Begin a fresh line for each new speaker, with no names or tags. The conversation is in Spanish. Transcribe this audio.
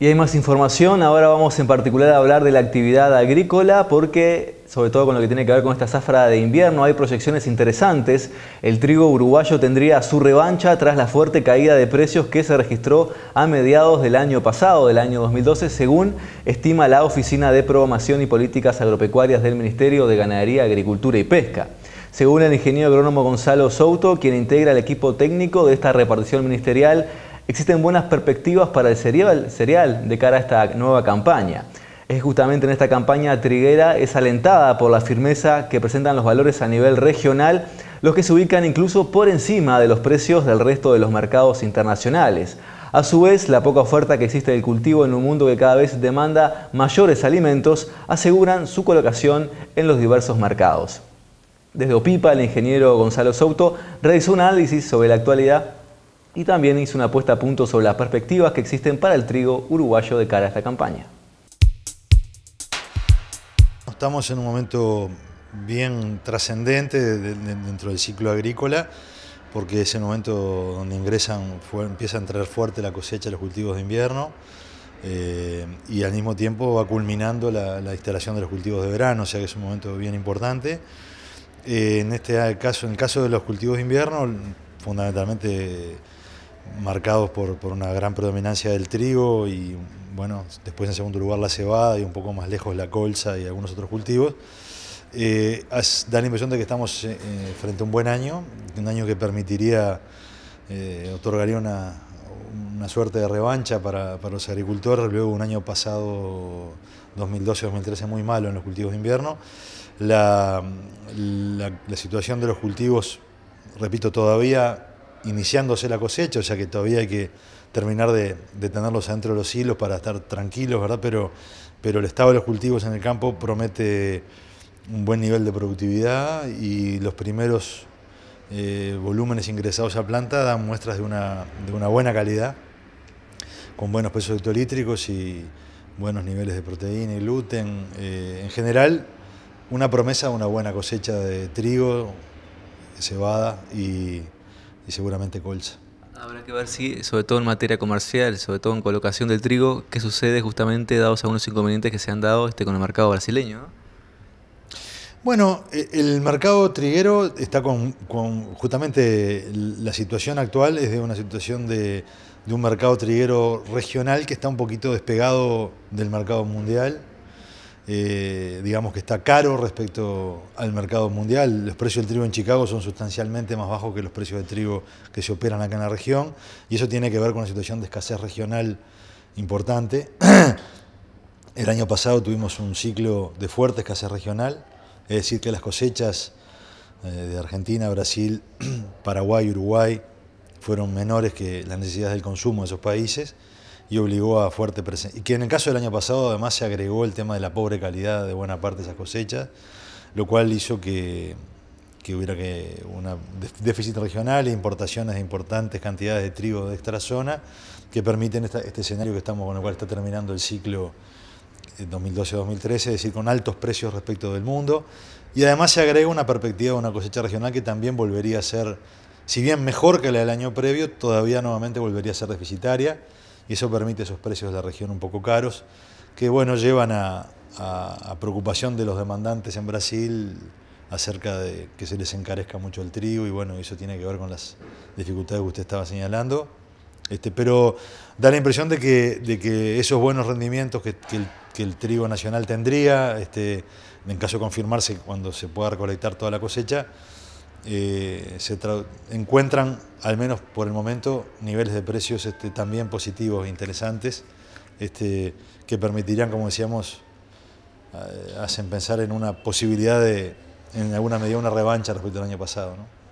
Y hay más información, ahora vamos en particular a hablar de la actividad agrícola porque, sobre todo con lo que tiene que ver con esta zafra de invierno, hay proyecciones interesantes. El trigo uruguayo tendría su revancha tras la fuerte caída de precios que se registró a mediados del año pasado, del año 2012, según estima la Oficina de Programación y Políticas Agropecuarias del Ministerio de Ganadería, Agricultura y Pesca. Según el ingeniero agrónomo Gonzalo Souto, quien integra el equipo técnico de esta repartición ministerial, existen buenas perspectivas para el cereal, de cara a esta nueva campaña. Es justamente en esta campaña triguera es alentada por la firmeza que presentan los valores a nivel regional, los que se ubican incluso por encima de los precios del resto de los mercados internacionales. A su vez, la poca oferta que existe del cultivo en un mundo que cada vez demanda mayores alimentos aseguran su colocación en los diversos mercados. Desde OPIPA, el ingeniero Gonzalo Souto realizó un análisis sobre la actualidad y también hizo una puesta a punto sobre las perspectivas que existen para el trigo uruguayo de cara a esta campaña.
Estamos en un momento bien trascendente dentro del ciclo agrícola, porque es el momento donde ingresan, empieza a entrar fuerte la cosecha de los cultivos de invierno. Eh, y al mismo tiempo va culminando la, instalación de los cultivos de verano, o sea que es un momento bien importante. Eh, en este caso, en el caso de los cultivos de invierno, fundamentalmente marcados por, por, una gran predominancia del trigo y bueno, después en segundo lugar la cebada y un poco más lejos la colza y algunos otros cultivos, eh, da la impresión de que estamos eh, eh, frente a un buen año, un año que permitiría, otorgaría una, una, suerte de revancha para, para, los agricultores, luego un año pasado, 2012-2013, muy malo en los cultivos de invierno. La, la, la situación de los cultivos, repito, todavía iniciándose la cosecha, o sea que todavía hay que terminar de, tenerlos adentro de los hilos para estar tranquilos, ¿verdad? Pero, pero el estado de los cultivos en el campo promete un buen nivel de productividad y los primeros eh, volúmenes ingresados a planta dan muestras de una, de una buena calidad, con buenos pesos hectolítricos y buenos niveles de proteína y gluten. Eh, en general, una promesa una buena cosecha de trigo, cebada y, y seguramente colza.
Habrá que ver si, sobre todo en materia comercial, sobre todo en colocación del trigo, qué sucede justamente dados algunos inconvenientes que se han dado este, con el mercado brasileño.
Bueno, e, el mercado triguero está con, justamente la situación actual es de una situación de, de un mercado triguero regional que está un poquito despegado del mercado mundial eh, digamos que está caro respecto al mercado mundial. Los precios del trigo en Chicago son sustancialmente más bajos que los precios del trigo que se operan acá en la región y eso tiene que ver con una situación de escasez regional importante. El año pasado tuvimos un ciclo de fuerte escasez regional, es decir, que las cosechas eh, de Argentina, Brasil, Paraguay, Uruguay fueron menores que las necesidades del consumo de esos países y obligó a fuerte presencia. Y que en el caso del año pasado además se agregó el tema de la pobre calidad de buena parte de esas cosechas, lo cual hizo que, que hubiera que un déficit regional e importaciones de importantes cantidades de trigo de esta zona que permiten este escenario que estamos con el cual está terminando el ciclo 2012-2013, eh, es decir, con altos precios respecto del mundo. Y además se agrega una perspectiva de una cosecha regional que también volvería a ser, si bien mejor que la del año previo, todavía nuevamente volvería a ser deficitaria y eso permite esos precios de la región un poco caros, que bueno, llevan a, preocupación de los demandantes en Brasil acerca de que se les encarezca mucho el trigo y bueno, eso tiene que ver con las dificultades que usted estaba señalando. Este, pero da la impresión de que, esos buenos rendimientos que, el, trigo nacional tendría, este, en caso de confirmarse cuando se pueda recolectar toda la cosecha, eh, se encuentran, al menos por el momento, niveles de precios este, también positivos, e interesantes, este, que permitirían, como decíamos, eh, hacen pensar en una posibilidad de, en alguna medida, una revancha respecto al año pasado. ¿no?